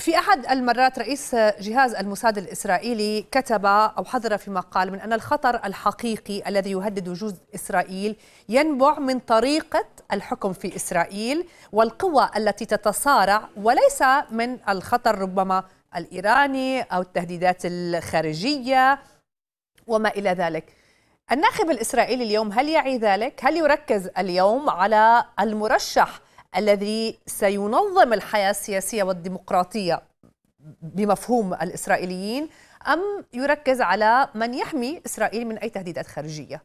في أحد المرات رئيس جهاز الموساد الإسرائيلي كتب أو حذر في مقال من أن الخطر الحقيقي الذي يهدد وجود إسرائيل ينبع من طريقة الحكم في إسرائيل والقوى التي تتصارع وليس من الخطر ربما الإيراني أو التهديدات الخارجية وما إلى ذلك الناخب الإسرائيلي اليوم هل يعي ذلك؟ هل يركز اليوم على المرشح الذي سينظم الحياة السياسية والديمقراطية بمفهوم الإسرائيليين أم يركز على من يحمي إسرائيل من أي تهديدات خارجية؟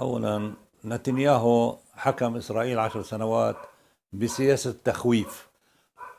أولا نتنياهو حكم إسرائيل عشر سنوات بسياسة تخويف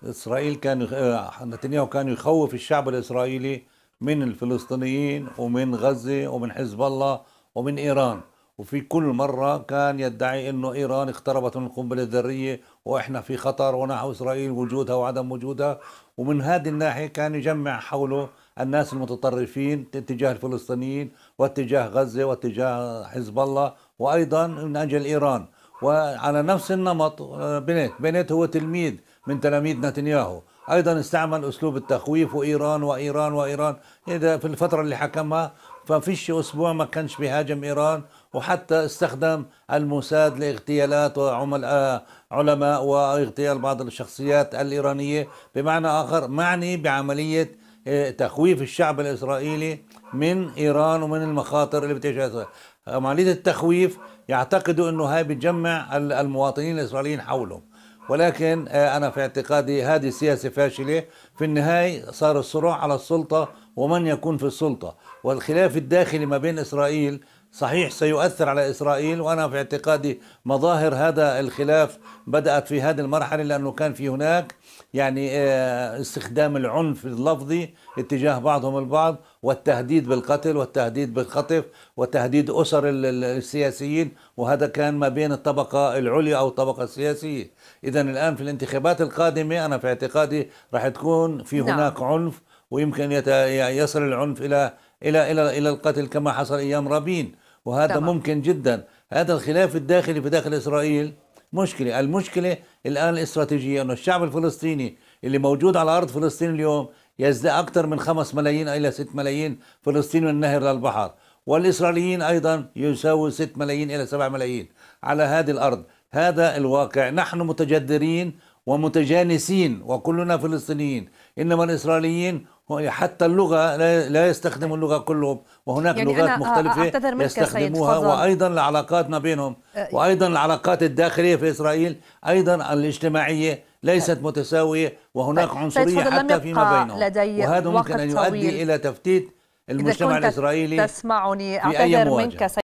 إسرائيل كان آه، نتنياهو كان يخوف الشعب الإسرائيلي من الفلسطينيين ومن غزة ومن حزب الله ومن إيران وفي كل مرة كان يدعي أنه إيران اقتربت من القنبلة الذرية وإحنا في خطر ونحو إسرائيل وجودها وعدم وجودها ومن هذه الناحية كان يجمع حوله الناس المتطرفين اتجاه الفلسطينيين واتجاه غزة واتجاه حزب الله وأيضا من أجل إيران وعلى نفس النمط آه، بنت بنت هو تلميذ من تلاميذ نتنياهو ايضا استعمل اسلوب التخويف وايران وايران وايران اذا في الفتره اللي حكمها ففيش اسبوع ما كانش بيهاجم ايران وحتى استخدم الموساد لاغتيالات وعمل آه، علماء واغتيال بعض الشخصيات الإيرانية بمعنى آخر معني بعملية آه، تخويف الشعب الإسرائيلي من إيران ومن المخاطر اللي بتجهزها عملية التخويف يعتقدوا أنه هاي بتجمع المواطنين الإسرائيليين حولهم ولكن آه، أنا في اعتقادي هذه سياسة فاشلة في النهاية صار الصراع على السلطة ومن يكون في السلطة والخلاف الداخلي ما بين إسرائيل صحيح سيؤثر على إسرائيل وأنا في اعتقادي مظاهر هذا الخلاف بدأت في هذه المرحلة لأنه كان في هناك يعني آه، استخدام العنف اللفظي اتجاه بعضهم البعض والتهديد بالقتل والتهديد بالخطف وتهديد أسر السياسيين وهذا كان ما بين الطبقة العليا أو الطبقة السياسية إذا الآن في الانتخابات القادمة أنا في اعتقادي راح تكون في نعم. هناك نعم. عنف ويمكن يصل العنف إلى إلى إلى إلى القتل كما حصل أيام رابين وهذا طبعا. ممكن جدا هذا الخلاف الداخلي في داخل إسرائيل مشكلة المشكلة الآن الاستراتيجية أن الشعب الفلسطيني اللي موجود على أرض فلسطين اليوم يزداد أكثر من 5 ملايين إلى 6 ملايين فلسطيني من النهر للبحر والإسرائيليين أيضا يساووا 6 ملايين إلى 7 ملايين على هذه الأرض هذا الواقع نحن متجذرين ومتجانسين وكلنا فلسطينيين إنما الإسرائيليين يعني حتى اللغة لا يستخدموا اللغة كلهم وهناك يعني لغات مختلفة يستخدموها وأيضا العلاقات ما بينهم أه، يعني وأيضا العلاقات الداخلية في إسرائيل أيضا الاجتماعية ليست أه. متساوية وهناك طيب، عنصرية حتى فيما بينهم وهذا ممكن أن يؤدي طويل. إلى تفتيت المجتمع الإسرائيلي تسمعني أعتذر منك